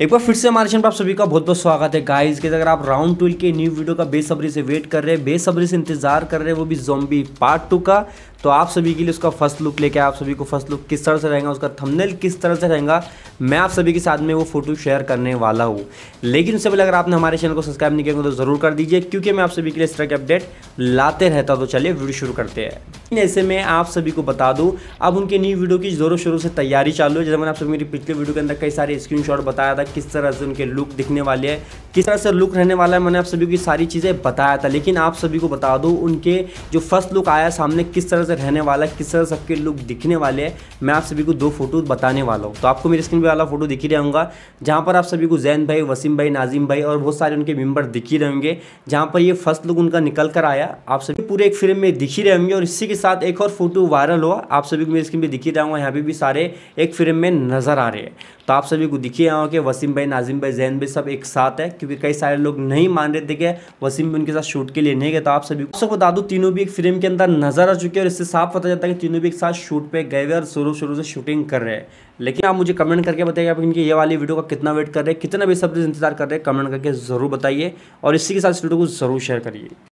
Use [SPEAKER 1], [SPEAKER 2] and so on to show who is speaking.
[SPEAKER 1] एक बार फिर से हमारे चैनल पर आप सभी का बहुत बहुत स्वागत है गाइस कि अगर आप राउंड ट्वेल्व के न्यू वीडियो का बेसब्री से वेट कर रहे हैं बेसब्री से इंतजार कर रहे हैं वो भी जोम्बी पार्ट टू का तो आप सभी के लिए उसका फर्स्ट लुक लेके आप सभी को फर्स्ट लुक किस तरह से रहेगा उसका थंबनेल किस तरह से रहेगा मैं आप सभी के साथ में वो फोटो शेयर करने वाला हूँ लेकिन उससे पहले अगर आपने हमारे चैनल को सब्सक्राइब नहीं किया तो जरूर कर दीजिए क्योंकि मैं आप सभी के लिए इस तरह के अपडेट लाते रहता तो चलिए वीडियो शुरू करते हैं लेकिन ऐसे में आप सभी को बता दूँ अब उनके न्यू वीडियो की ज़ोरों शोरों से तैयारी चालू है जैसे मैंने आप सभी मेरी पिछले वीडियो के अंदर कई सारे स्क्रीनशॉट बताया था किस तरह से उनके लुक दिखने वाले हैं किस तरह से लुक रहने वाला है मैंने आप सभी को सारी चीज़ें बताया था लेकिन आप सभी को बता दूँ उनके जो फर्स्ट लुक आया सामने किस तरह से रहने वाला है किस तरह से सबके लुक दिखने वाले हैं मैं आप सभी को दो फोटो बताने वाला हूँ तो आपको मेरे स्क्रीन पर वाला फोटो दिख ही रहूँगा जहाँ पर आप सभी को जैन भाई वसीम भाई नाजिम भाई और बहुत सारे उनके मेम्बर दिख ही रहेंगे जहाँ पर ये फर्स्ट लुक उनका निकल कर आया आप सभी पूरे एक फिल्म में दिख ही रहेंगे और इसी के साथ एक और फोटो वायरल हुआ आप सभी को मेरी स्क्रीन पर दिख ही रहूँगा यहाँ पर भी सारे एक फिल्म में नजर आ रहे हैं तो आप सभी को रहा हूँ के वसीम भाई नाजिम भाई जैन भाई सब एक साथ है क्योंकि कई सारे लोग नहीं मान रहे थे कि वसीम भी उनके साथ शूट के लिए नहीं गए तो आप सभी को सबको बता तीनों भी एक फिल्म के अंदर नजर आ चुके हैं और इससे साफ पता जाता है कि तीनों भी एक साथ शूट पे गए हुए और शुरू शुरू से शूटिंग कर रहे हैं लेकिन आप मुझे कमेंट करके बताइए आप इनकी ये वाली वीडियो का कितना वेट कर रहे हैं कितना सब इंतजार कर रहे हैं कमेंट करके जरूर बताइए और इसी के साथ इस वीडियो को जरूर शेयर करिए